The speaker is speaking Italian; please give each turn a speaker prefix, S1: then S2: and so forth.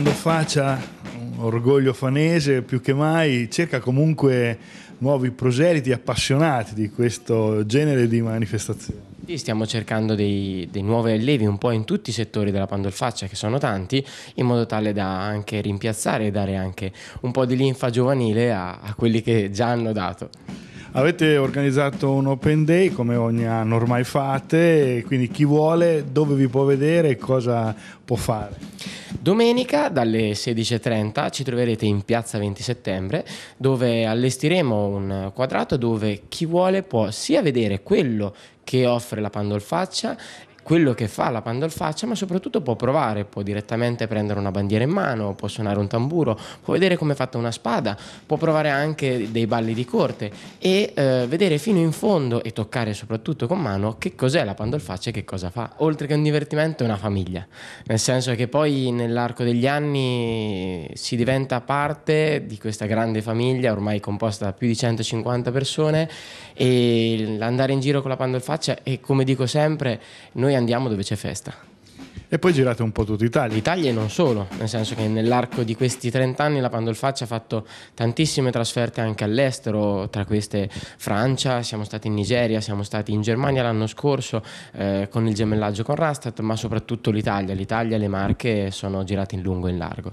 S1: quando faccia orgoglio fanese più che mai cerca comunque nuovi proseliti appassionati di questo genere di manifestazioni. stiamo
S2: cercando dei, dei, nuovi allevi un po' in tutti i settori della pandolfaccia, che sono tanti, in modo tale da anche rimpiazzare e dare anche un po' di linfa giovanile a, a quelli che già hanno
S1: dato. Avete organizzato un open day come ogni anno ormai fate, quindi chi vuole dove vi può vedere e cosa può fare? Domenica
S2: dalle 16.30 ci troverete in piazza 20 settembre dove allestiremo un quadrato dove chi vuole può sia vedere quello che offre la Pandolfaccia quello che fa la pandolfaccia, ma soprattutto può provare, può direttamente prendere una bandiera in mano, può suonare un tamburo, può vedere come è fatta una spada, può provare anche dei balli di corte e eh, vedere fino in fondo e toccare soprattutto con mano che cos'è la pandolfaccia e che cosa fa. Oltre che un divertimento è una famiglia, nel senso che poi nell'arco degli anni si diventa parte di questa grande famiglia ormai composta da più di 150 persone e l'andare in giro con la pandolfaccia è come dico sempre noi andiamo dove c'è festa. E poi girate un po' tutta Italia. Italia e non solo, nel senso che nell'arco di questi 30 anni la Pandolfaccia ha fatto tantissime trasferte anche all'estero, tra queste Francia, siamo stati in Nigeria, siamo stati in Germania l'anno scorso eh, con il gemellaggio con Rastat, ma soprattutto l'Italia. L'Italia e le Marche sono girate in lungo e in largo.